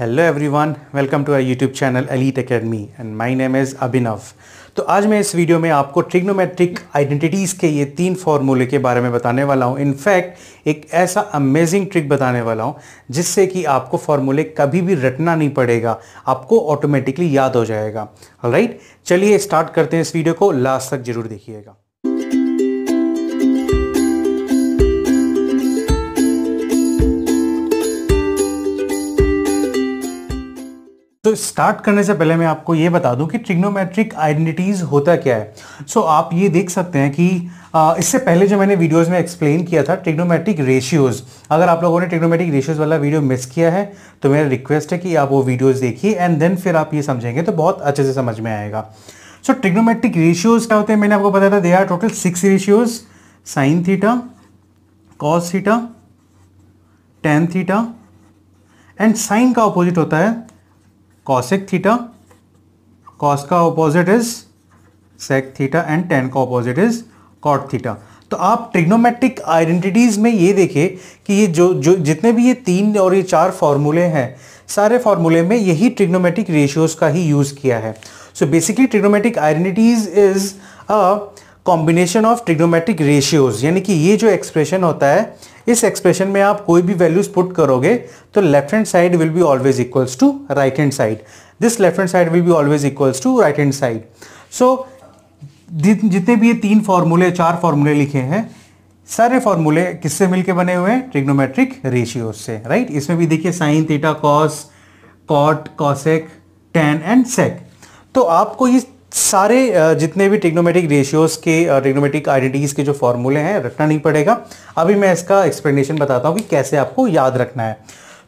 Hello everyone welcome to our YouTube channel Elite Academy and my name is Abhinav तो आज मैं इस video में आपको ट्रिग्नोमेट्रिक आइडेंटिटीज़ के ये तीन फॉर्मूले के बारे में बताने वाला हूँ इनफैक्ट एक ऐसा अमेजिंग ट्रिक बताने वाला हूँ जिससे कि आपको फॉर्मूले कभी भी रटना नहीं पड़ेगा आपको ऑटोमेटिकली याद हो जाएगा राइट right? चलिए स्टार्ट करते हैं इस वीडियो को लास्ट तक जरूर देखिएगा तो स्टार्ट करने से पहले मैं आपको ये बता दूं कि ट्रिग्नोमेट्रिक आइडेंटिटीज़ होता क्या है सो so, आप ये देख सकते हैं कि इससे पहले जो मैंने वीडियोस में एक्सप्लेन किया था ट्रिग्नोमेट्रिक रेशियोज़ अगर आप लोगों ने ट्रिग्नोमेट्रिक रेशियोज़ वाला वीडियो मिस किया है तो मेरा रिक्वेस्ट है कि आप वो वीडियोज़ देखिए एंड देन फिर आप ये समझेंगे तो बहुत अच्छे से समझ में आएगा सो ट्रिग्नोमेट्रिक रेशियोज़ क्या होते हैं मैंने आपको बताया था they are total six ratios sine theta cos theta tan theta and sine का अपोजिट होता है कॉसेक थीटा कॉस का opposite is sec theta and tan का ऑपोजिट इज कॉट थीटा तो आप ट्रिग्नोमेट्रिक आइडेंटिटीज़ में ये देखें कि ये जो जो जितने भी ये तीन और ये चार फार्मूले हैं सारे फार्मूले में यही ट्रिग्नोमेट्रिक रेशियोज़ का ही यूज़ किया है so basically trigonometric identities is a combination of trigonometric ratios यानी कि ये जो एक्सप्रेशन होता है इस एक्सप्रेशन में आप कोई भी वैल्यूज पुट करोगे तो left hand side will be always equals to right hand side this left hand side will be always equals to right hand side so जितने भी ये तीन फॉर्मूले चार फॉर्मूले लिखे हैं सारे फॉर्मूले किससे मिलके बने हुए हैं ट्रिग्नोमेट्रिक रेशियोज से राइट इसमें भी देखिए sine theta cos cot cosec tan and sec तो आपको ये सारे जितने भी टिग्नोमेटिक रेशियोज के टिग्नोमेटिक आइडेंटिटीज़ के जो फॉर्मूले हैं रखना नहीं पड़ेगा अभी मैं इसका एक्सप्लेनेशन बताता हूँ कि कैसे आपको याद रखना है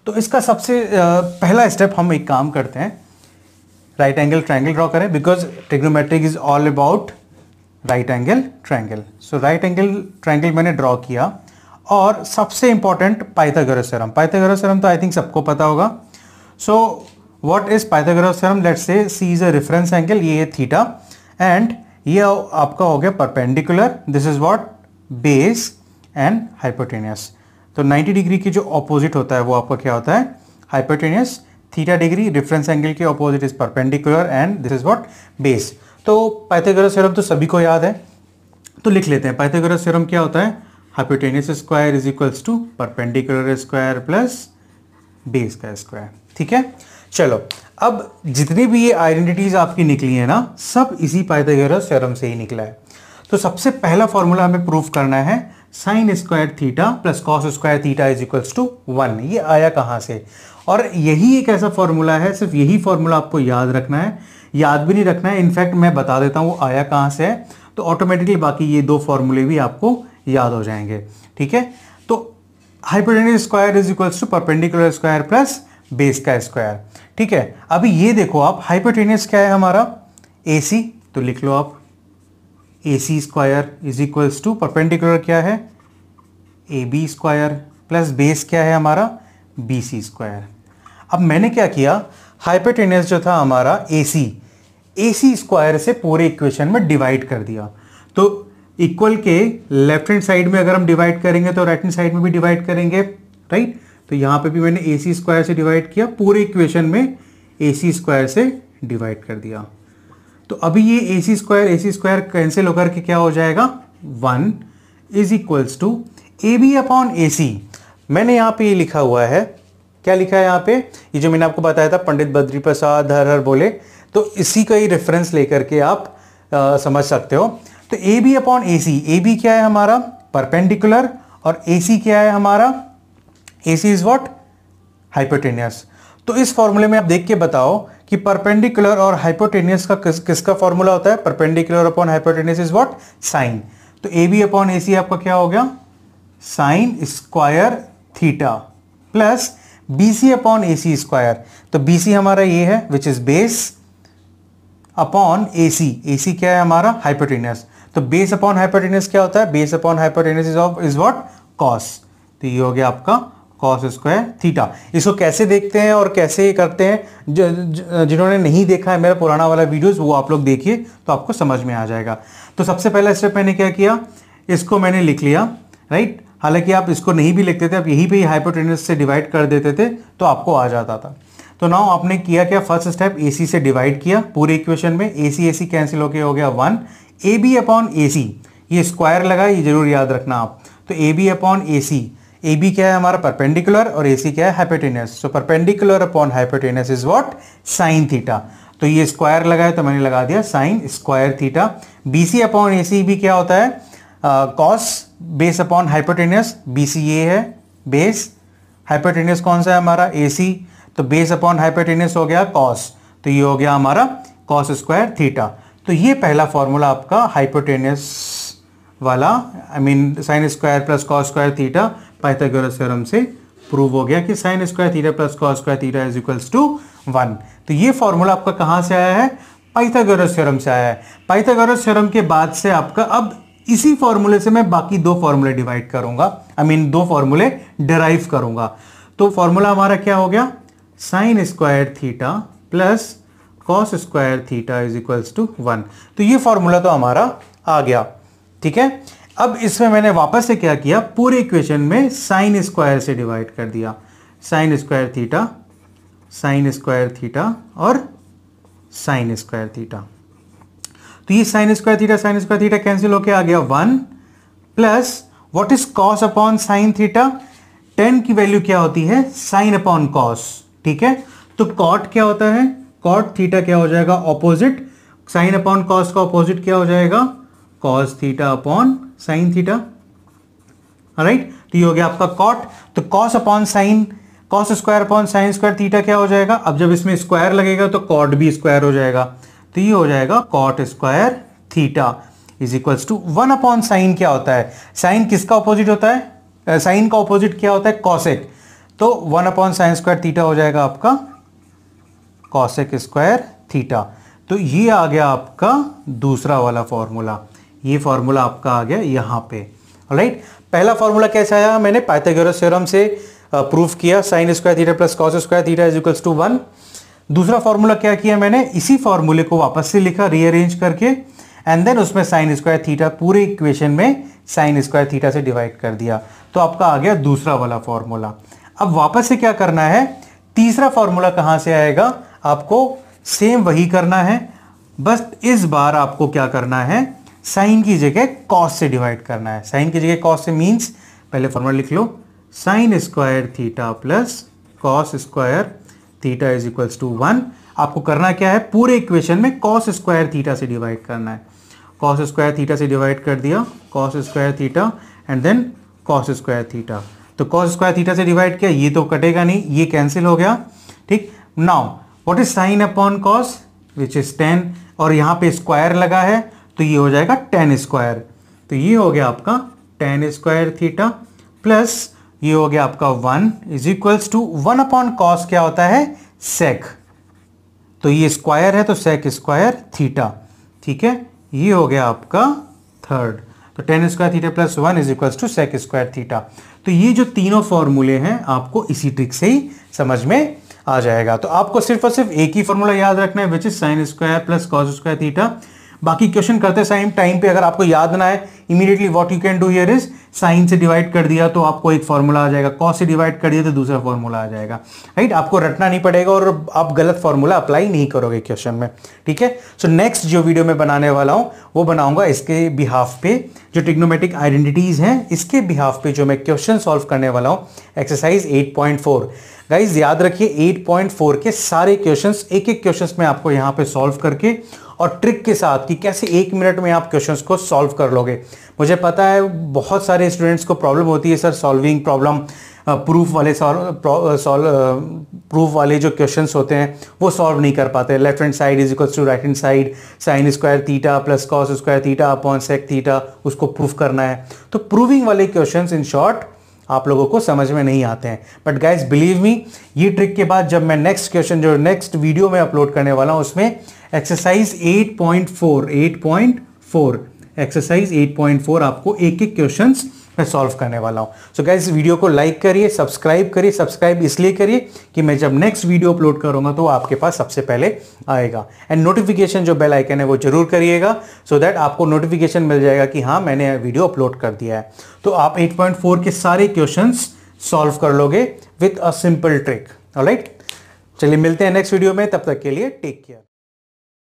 तो इसका सबसे पहला स्टेप हम एक काम करते हैं राइट एंगल ट्रायंगल ड्रॉ करें because trigonometric is all about right angle triangle so right angle triangle मैंने ड्रॉ किया और सबसे important Pythagoras theorem Pythagoras theorem तो आई थिंक सबको पता होगा so so, what is Pythagoras theorem से C is a reference angle ये है थीटा एंड ये आपका हो गया perpendicular this is what base and hypotenuse तो 90 डिग्री की जो ऑपोजिट होता है वो आपका क्या होता है hypotenuse theta degree reference angle के opposite is perpendicular and this is what base तो पाइथागोरस थ्योरम तो सभी को याद है तो लिख लेते हैं पाइथागोरस थ्योरम क्या होता है hypotenuse square is equals to perpendicular square plus base का स्क्वायर ठीक है चलो अब जितनी भी ये आइडेंटिटीज़ आपकी निकली है ना सब इसी पाइथागोरस थ्योरम से ही निकला है तो सबसे पहला फॉर्मूला हमें प्रूफ करना है sine square theta plus cos square theta is equals to one ये आया कहाँ से और यही एक ऐसा फॉर्मूला है सिर्फ यही फॉर्मूला आपको याद रखना है याद भी नहीं रखना है इनफैक्ट मैं बता देता हूँ वो आया कहाँ से है तो ऑटोमेटिकली बाकी ये दो फॉर्मूले भी आपको याद हो जाएंगे ठीक है तो hypotenuse square is equals to perpendicular square plus base का स्क्वायर ठीक है अभी ये देखो आप हाइपोटेनियस क्या है हमारा ए सी तो लिख लो आप A C square is equals to perpendicular क्या है A B square plus base क्या है हमारा बी सी स्क्वायर अब मैंने क्या किया हाइपोटेनियस जो था हमारा A C A C square से पूरे इक्वेशन में डिवाइड कर दिया तो इक्वल के लेफ्ट हैंड साइड में अगर हम डिवाइड करेंगे तो राइट हैंड साइड में भी डिवाइड करेंगे राइट right? तो यहाँ पे भी मैंने ए सी स्क्वायर से डिवाइड किया पूरे इक्वेशन में ए सी स्क्वायर से डिवाइड कर दिया तो अभी ये A C square A C square cancel होकर के क्या हो जाएगा one is equals to A B upon A C मैंने यहाँ पे ये लिखा हुआ है क्या लिखा है यहाँ पे ये जो मैंने आपको बताया था पंडित बद्री प्रसाद हर हर बोले तो इसी का ही रेफरेंस लेकर के आप आ, समझ सकते हो तो A B upon A C A B क्या है हमारा परपेंडिकुलर और ए सी क्या है हमारा A C is what hypotenuse तो इस फॉर्मूले में आप देख के बताओ कि परपेंडिकुलर और हाइपोटेनियस का किस किसका फॉर्मूला होता है perpendicular upon hypotenuse is what sine तो ए बी अपॉन ए सी आपका क्या हो गया sine square theta plus B C upon A C square तो बी सी हमारा ये है which is base upon A C A C क्या है हमारा हाइपोटेनियस तो बेस अपॉन हाइपोटेनियस क्या होता है base upon hypotenuse is of is what cos तो ये हो गया आपका कॉस स्क्वायर थीटा इसको कैसे देखते हैं और कैसे करते हैं जिन्होंने नहीं देखा है मेरा पुराना वाला वीडियोस वो आप लोग देखिए तो आपको समझ में आ जाएगा तो सबसे पहला स्टेप मैंने क्या किया इसको मैंने लिख लिया राइट हालांकि आप इसको नहीं भी लिखते थे आप यही पे ही हाइपोटेनस से डिवाइड कर देते थे तो आपको आ जाता था तो नाउ आपने किया क्या फर्स्ट स्टेप ए से डिवाइड किया पूरे इक्वेशन में ए सी ए सी कैंसिल होके हो गया one A B upon A C ये स्क्वायर लगा ये जरूर याद रखना आप तो A B upon A C A B क्या है हमारा परपेंडिकुलर और ए सी क्या है hypotenuse so perpendicular upon hypotenuse is what sine theta तो ये स्क्वायर लगाया तो मैंने लगा दिया sine square theta B C upon A C भी क्या होता है cos base upon hypotenuse B सी ये है बेस हाइपोटेनियस कौन सा है हमारा ए सी तो बेस अपॉन हाइपोटेनियस हो गया कॉस तो ये हो गया हमारा कॉस स्क्वायर थीटा तो ये पहला फॉर्मूला आपका हाइपोटेनियस वाला I mean sine square plus cos square theta Pythagoras theorem से प्रूव हो गया कि sine square theta plus cos square theta is equals to one तो ये फॉर्मूला आपका कहाँ से आया है पाइथागोरस थ्योरम से आया है पाइथागोरस थ्योरम के बाद से आपका अब इसी फॉर्मूले से मैं बाकी दो फॉर्मूले डिवाइड करूंगा आई I मीन mean, दो फॉर्मूले डेराइव करूंगा तो फॉर्मूला हमारा क्या हो गया sine square theta plus cos square theta is equals to one तो ये फॉर्मूला तो हमारा आ गया ठीक है अब इसमें मैंने वापस से क्या किया पूरे इक्वेशन में साइन स्क्वायर से डिवाइड कर दिया sine square theta sine square theta और साइन स्क्वायर थीटा तो ये sine square theta sine square theta cancel होके आ गया one plus what is cos upon sine theta tan की वैल्यू क्या होती है साइन अपॉन कॉस ठीक है तो कॉट क्या होता है कॉट थीटा क्या हो जाएगा ऑपोजिट साइन अपॉन कॉस का ऑपोजिट क्या हो जाएगा cos theta upon sine theta right तो ये हो गया आपका कॉट तो cos upon sine cos square upon sine square theta क्या हो जाएगा अब जब इसमें स्क्वायर लगेगा तो कॉट भी स्क्वायर हो जाएगा तो ये हो जाएगा cot square theta is equal to one upon sine क्या होता है साइन किसका ऑपोजिट होता है साइन का ऑपोजिट क्या होता है कॉसेक तो one upon sine square theta हो जाएगा आपका कॉसेक स्क्वायर थीटा तो ये आ गया आपका दूसरा वाला फॉर्मूला ये फार्मूला आपका आ गया यहाँ पे राइट पहला फार्मूला कैसे आया मैंने पाइथागोरस थ्योरम से प्रूफ किया sine square theta plus cos square theta is equals to one दूसरा फार्मूला क्या किया मैंने इसी फार्मूले को वापस से लिखा रीअरेंज करके एंड देन उसमें साइन स्क्वायर थीटा पूरे इक्वेशन में साइन स्क्वायर थीटा से डिवाइड कर दिया तो आपका आ गया दूसरा वाला फार्मूला अब वापस से क्या करना है तीसरा फार्मूला कहाँ से आएगा आपको सेम वही करना है बस इस बार आपको क्या करना है साइन की जगह कॉस से डिवाइड करना है साइन की जगह कॉस से मीन्स पहले फॉर्मूला लिख लो sine square theta plus cos square theta is equals to one आपको करना क्या है पूरे इक्वेशन में कॉस स्क्वायर थीटा से डिवाइड करना है कॉस स्क्वायर थीटा से डिवाइड कर दिया cos square theta and then cos square theta तो कॉस स्क्वायर थीटा से डिवाइड किया ये तो कटेगा नहीं ये कैंसिल हो गया ठीक now what is sine upon cos which is tan और यहाँ पे स्क्वायर लगा है तो ये हो जाएगा टेन स्क्वायर तो ये हो गया आपका टेन स्क्वायर थीटा प्लस ये हो गया आपका one is equals to one upon cos क्या होता है सेक तो ये स्क्वायर है तो सेक स्क्वायर थीटा ठीक है ये हो गया आपका थर्ड तो tan square theta plus one is equals to sec square theta तो ये जो तीनों फॉर्मूले हैं आपको इसी ट्रिक से ही समझ में आ जाएगा तो आपको सिर्फ और सिर्फ एक ही फॉर्मूला याद रखना है which is sine square plus cos square theta बाकी क्वेश्चन करते साइम टाइम पे अगर आपको याद ना है immediately what you can do here is sine से डिवाइड कर दिया तो आपको एक फॉर्मूला आ जाएगा कॉस से डिवाइड कर दिया तो दूसरा फॉर्मूला आ जाएगा राइट आपको रटना नहीं पड़ेगा और आप गलत फॉर्मूला अप्लाई नहीं करोगे क्वेश्चन में ठीक है सो नेक्स्ट जो वीडियो मैं बनाने वाला हूँ वो बनाऊंगा इसके बिहाफ पे जो टिग्नोमेटिक आइडेंटिटीज़ हैं इसके बिहाफ पे जो मैं क्वेश्चन सॉल्व करने वाला हूँ एक्सरसाइज एट गाइज याद रखिए 8.4 के सारे क्वेश्चंस एक एक क्वेश्चंस में आपको यहाँ पे सॉल्व करके और ट्रिक के साथ कि कैसे एक मिनट में आप क्वेश्चन को सॉल्व कर लोगे मुझे पता है बहुत सारे स्टूडेंट्स को प्रॉब्लम होती है सर सॉल्विंग प्रॉब्लम प्रूफ वाले सॉल्व प्रूफ वाले जो क्वेश्चन होते हैं वो सॉल्व नहीं कर पाते left hand side is equals to right hand side sine square theta plus cos square theta upon sec theta उसको प्रूफ करना है तो प्रूविंग वाले क्वेश्चन इन शॉर्ट आप लोगों को समझ में नहीं आते हैं बट गाइज बिलीव मी ये ट्रिक के बाद जब मैं नेक्स्ट क्वेश्चन जो नेक्स्ट वीडियो में अपलोड करने वाला हूँ उसमें एक्सरसाइज 8.4 8.4 एक्सरसाइज 8.4 आपको एक एक क्वेश्चन मैं सॉल्व करने वाला हूँ सो गैस वीडियो को लाइक करिए सब्सक्राइब करिए सब्सक्राइब इसलिए करिए कि मैं जब नेक्स्ट वीडियो अपलोड करूँगा तो आपके पास सबसे पहले आएगा एंड नोटिफिकेशन जो बेल आइकन है वो जरूर करिएगा सो दैट आपको नोटिफिकेशन मिल जाएगा कि हाँ मैंने वीडियो अपलोड कर दिया है तो आप 8.4 के सारे क्वेश्चन सॉल्व कर लोगे with a simple trick right चलिए मिलते हैं नेक्स्ट वीडियो में तब तक के लिए टेक केयर